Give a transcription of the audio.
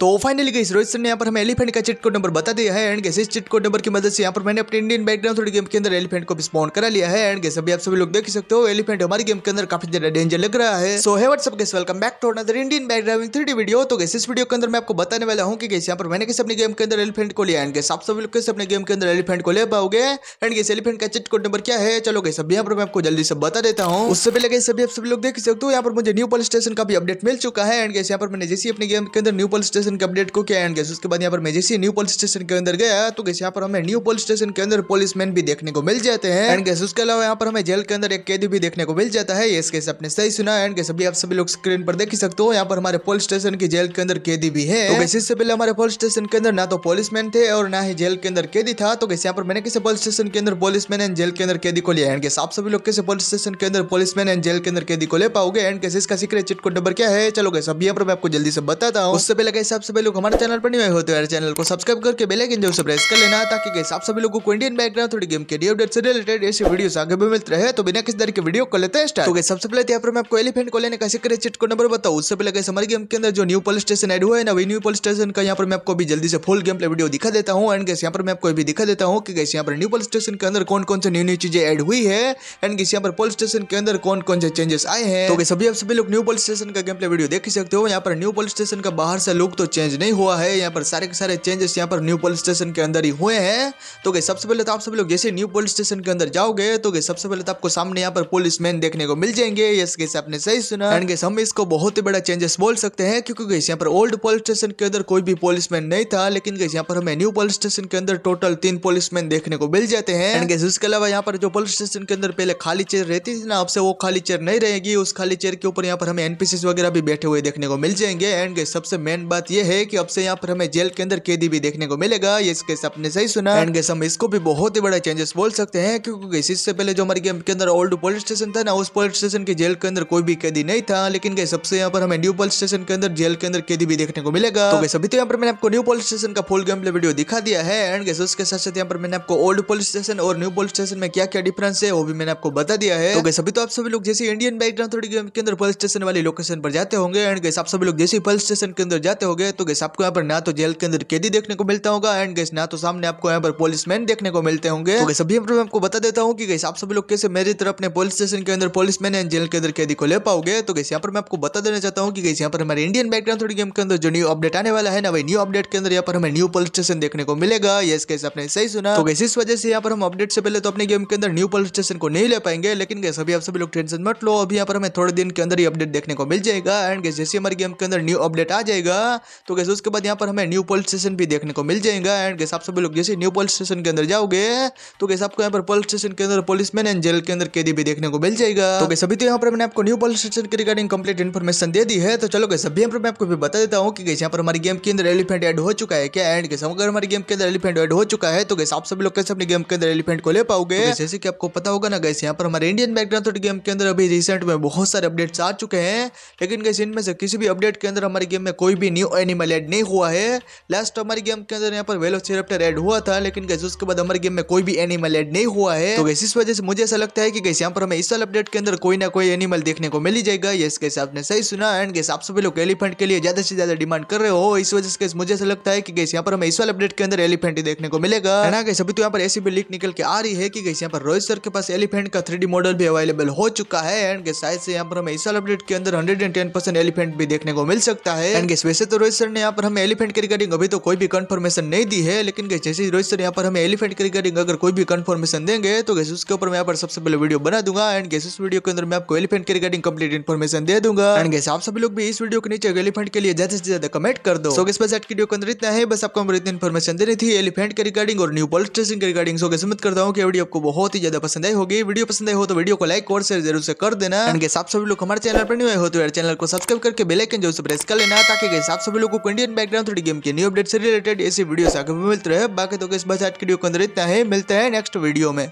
तो फाइनली गई रोहित सर ने यहाँ पर हमें एलिफेंट का चिट कोड नंबर बता दिया है एंड गैस इस चिट कोड नंबर की मदद से यहाँ पर मैंने अपने इंडियन बैकग्राउंड थोड़ी गेम के अंदर एलिफेंट को स्पॉन करा लिया है एंड गैस अभी आप सभी लोग देख सकते हो एलिफेंट हमारी गेम के अंदर काफी ज्यादा डेंजर लग रहा है so hey what's up guys welcome back to another Indian bike driving three video तो गैस इस वीडियो के अंदर मैं आपको बताने वाला हूँ कि गैस यहाँ पर मैंने किसी अपने गेम के अंदर एलिफेंट को लिया एंड गैस आप सभी लोग कैसे अपने गेम के अंदर एलिफेंट को ले पाओगे एंड गैस एलिफेंट का चिट कोड नंबर क्या है चलो गैस अभी यहाँ पर मैं आपको जल्दी से बता देता हूँ उससे पहले गैस अभी आप सभी लोग देख सकते हो यहाँ पर मुझे न्यू पुलिस स्टेशन का भी अपडेट मिल चुका है एंड गैस यहाँ पर मैंने जैसे अपने गेम के अंदर न्यू पुलिस स्टेशन स्टेशन के अपडेट को किया एंड गया उसके बाद यहाँ पर मैं जैसे न्यू पुलिस स्टेशन के अंदर गया तो कैसे यहाँ पर हमें न्यू पुलिस स्टेशन के अंदर पुलिसमैन भी देखने को मिल जाते हैं एंड गैस उसके अलावा यहाँ पर हमें जेल के अंदर एक कैदी भी देखने को मिल जाता है इस कैसे आपने सही सुना एंड गैस अभी आप सभी लोग स्क्रीन पर देख सकते हो यहाँ पर हमारे पुलिस स्टेशन की जेल के अंदर कैदी भी है वैसे इससे पहले हमारे पुलिस स्टेशन के अंदर ना तो मैन थे और ना ही जेल के अंदर कैदी था तो कैसे यहाँ पर मैंने किसी पुलिस स्टेशन के अंदर मैन एंड जेल के अंदर कैदी को लिया एंड गैस आप सभी लोग कैसे पुलिस स्टेशन के अंदर मैन एंड जेल के अंदर कैदी को ले पाओगे एंड कैसे इसका सीक्रेट चिटकोट नंबर डबर क्या है चलो गैस अभी यहाँ पर मैं आपको जल्दी से बताता हूँ उससे पहले कैसे आप सभी लोग हमारे चैनल पर नहीं हो तो यार चैनल को सब्सक्राइब करके बेल आइकन जरूर से प्रेस कर लेना ताकि कैसे आप सभी लोगों को इंडियन बैकग्राउंड थोड़ी गेम के डी अपडेट से रिलेटेड ऐसे वीडियो आगे भी मिलते रहे तो बिना किसी तरह के वीडियो को लेते हैं तो सबसे पहले तो यहाँ पर मैं आपको एलिफेंट को लेने कैसे करें चिट को नंबर बताऊँ उससे पहले कैसे हमारे गेम के अंदर जो न्यू पुलिस स्टेशन एड हुआ है ना वही न्यू पुलिस स्टेशन का यहाँ पर मैं आपको भी जल्दी से फुल गेम प्ले वीडियो दिखा देता हूँ एंड कैसे यहाँ पर मैं आपको भी दिखा देता हूँ कि कैसे यहाँ पर न्यू पुलिस स्टेशन के अंदर कौन कौन से न्यू न्यू चीजें एड हुई है एंड किसी यहाँ पर पुलिस स्टेशन के अंदर कौन कौन से चेंजेस आए हैं तो सभी आप सभी लोग न्यू पुलिस स्टेशन का गेम प्ले वीडियो देख सकते हो यहाँ पर न्यू पुलिस स्टेशन का बाहर से लुक तो चेंज नहीं हुआ है यहाँ पर सारे के सारे चेंजेस यहाँ पर न्यू पुलिस स्टेशन के अंदर ही हुए हैं तो गई सबसे पहले तो आप सभी लोग जैसे न्यू पुलिस स्टेशन के अंदर जाओगे तो गई सबसे पहले तो आपको सामने यहाँ पर पुलिस मैन देखने को मिल जाएंगे यस गैस आपने सही सुना एंड गैस हम इसको बहुत ही बड़ा चेंजेस बोल सकते हैं क्योंकि गैस यहाँ पर ओल्ड पुलिस स्टेशन के अंदर कोई भी पुलिस मैन नहीं था लेकिन गैस यहाँ पर हमें न्यू पुलिस स्टेशन के अंदर टोटल तीन पुलिस मैन देखने को मिल जाते हैं एंड गैस उसके अलावा यहाँ पर जो पुलिस स्टेशन के अंदर पहले खाली चेयर रहती थी ना आपसे वो खाली चेयर नहीं रहेगी उस खाली चेयर के ऊपर यहाँ पर हमें एनपीसी वगैरह भी बैठे हुए देखने को मिल जाएंगे एंड गैस सबसे मेन बात ये है कि अब से यहाँ पर हमें जेल के अंदर कैदी भी देखने को मिलेगा ये इसके सपने सही सुना एंड गैस हम इसको भी बहुत ही बड़ा चेंजेस बोल सकते हैं क्योंकि इससे पहले जो हमारे गेम के अंदर ओल्ड पुलिस स्टेशन था ना उस पुलिस स्टेशन के जेल के अंदर कोई भी कैदी नहीं था लेकिन गए सबसे यहाँ पर हमें न्यू पुलिस स्टेशन के अंदर जेल के अंदर कैदी भी देखने को मिलेगा तो अभी तो यहाँ पर मैंने आपको न्यू पुलिस स्टेशन का फुल गेम वीडियो दिखा दिया है एंड गैस उसके साथ साथ यहाँ पर मैंने आपको ओल्ड पुलिस स्टेशन और न्यू पुलिस स्टेशन में क्या क्या डिफरेंस है वो भी मैंने आपको बता दिया है तो गैस अभी तो आप सभी लोग जैसे इंडियन बैकग्राउंड थोड़ी गेम के अंदर पुलिस स्टेशन वाली लोकेशन पर जाते होंगे एंड गैस आप सभी लोग जैसे पुलिस स्टेशन के अंदर जाते होंगे गए तो गैस आपको यहाँ पर ना तो जेल के अंदर कैदी देखने को मिलता होगा एंड गैस ना तो सामने आपको यहाँ पर पुलिसमैन देखने को मिलते होंगे तो गैस मैं आपको बता देता हूँ कि गैस आप सभी लोग कैसे मेरी तरफ अपने पुलिस स्टेशन के अंदर पुलिसमैन एंड जेल के अंदर कैदी को ले पाओगे तो गैस यहाँ पर मैं आपको बता देना चाहता हूँ कि गैस यहाँ पर हमारे इंडियन बैकग्राउंड थोड़ी गेम के अंदर जो न्यू अपडेट आने वाला है ना वही न्यू अपडेट के अंदर यहाँ पर हमें न्यू पुलिस स्टेशन देखने को मिलेगा ये गैस आपने सही सुना तो गैस इस वजह से यहाँ पर हम अपडेट से पहले तो अपने गेम के अंदर न्यू पुलिस स्टेशन को नहीं ले पाएंगे लेकिन गैस अभी आप सभी लोग टेंशन मत लो अभी यहाँ पर हमें थोड़े दिन के अंदर ही अपडेट देखने को मिल जाएगा एंड गैस जैसे हमारे गेम के अंदर न्यू अपडेट आ जाएगा तो कैसे उसके बाद यहाँ पर हमें न्यू पुलिस स्टेशन भी देखने को मिल जाएगा एंड कैसे आप सभी लोग जैसे न्यू पुलिस स्टेशन के अंदर जाओगे तो कैसे आपको यहाँ पर पोल स्टेशन के अंदर पुलिस मैन एंड जेल के अंदर कैदी भी देखने को मिल जाएगा तो कैसे अभी तो यहाँ पर मैंने आपको न्यू पोल स्टेशन की रिगार्डिंग कंप्लीट इन्फॉर्मेशन दे दी है तो चलो कैसे अभी यहाँ पर मैं आपको भी बता देता हूँ कि कैसे यहाँ पर हमारी गेम के अंदर एलिफेंट एड हो चुका है क्या एंड कैसे अगर हमारी गेम के अंदर एलिफेंट एड हो चुका है तो कैसे आप सभी लोग कैसे अपने गेम के अंदर एलिफेंट को ले पाओगे तो जैसे कि आपको पता होगा ना कैसे यहाँ पर हमारे इंडियन बैकग्राउंड गेम के अंदर अभी रिसेंट में बहुत सारे अपडेट्स आ चुके हैं लेकिन कैसे इनमें से किसी भी अपडेट के अंदर हमारी गेम में कोई भी न्यू एनिमल ऐड नहीं हुआ है लास्ट हमारे गेम के अंदर यहाँ पर वेलोसिराप्टर ऐड हुआ था लेकिन कैसे उसके बाद हमारे गेम में कोई भी एनिमल ऐड नहीं हुआ है तो कैसे इस वजह से मुझे ऐसा लगता है कि कैसे यहाँ पर हमें इस साल अपडेट के अंदर कोई ना कोई एनिमल देखने को मिली जाएगा ये कैसे आपने सही सुना एंड कैसे आप सभी लोग एलिफेंट के लिए ज्यादा से ज्यादा डिमांड कर रहे हो इस वजह से मुझे ऐसा लगता है कि कैसे यहाँ पर हमें इस साल अपडेट के अंदर एलिफेंट ही देखने को मिलेगा है ना कैसे अभी तो यहाँ पर ऐसी भी लीक निकल के आ रही है कि कैसे यहाँ पर रोहित सर के पास एलिफेंट का थ्री मॉडल भी अवेलेबल हो चुका है एंड के साइज से यहाँ पर हमें इस साल अपडेट के अंदर हंड्रेड एलिफेंट भी देखने को मिल सकता है एंड वैसे तो रोहित सर ने यहाँ पर हमें एलिफेंट की रिगार्डिंग अभी तो कोई भी कन्फर्मेशन नहीं दी है लेकिन जैसे रोहित सर यहाँ पर हमें एलिफेंट की रिगार्डिंग अगर कोई भी कन्फर्मेशन देंगे तो गैस उसके ऊपर मैं यहाँ पर सबसे पहले वीडियो बना दूंगा एंड गैस उस वीडियो के अंदर मैं आपको एलिफेंट की रिगार्डिंग कम्प्लीट इन्फॉर्मेशन दे दूंगा एंड गैस आप सभी लोग भी इस वीडियो के नीचे एलिफेंट के लिए ज्यादा से ज्यादा कमेंट कर दो इस बस एट वीडियो के अंदर इतना है बस आपको हम इतनी इन्फॉर्मेशन देनी थी एलिफेंट के रिगार्डिंग और न्यू पोलिस स्टेशन के रिगार्डिंग सो गैस उम्मीद करता हूँ कि वीडियो आपको बहुत ही ज्यादा पसंद आई होगी वीडियो पसंद आई हो तो वीडियो को लाइक और शेयर जरूर से कर देना एंड गैस आप सभी लोग हमारे चैनल पर नहीं हो तो चैनल को सब्सक्राइब करके बेलाइकन जो प्रेस कर लेना ताकि गैस आप सभी सभी लोगों को इंडियन बैकग्राउंड थोड़ी गेम के न्यू अपडेट से रिलेटेड ऐसी वीडियो आगे भी मिलते रहे बाकी तो इस बात आज के वीडियो के अंदर इतना है मिलते हैं नेक्स्ट वीडियो में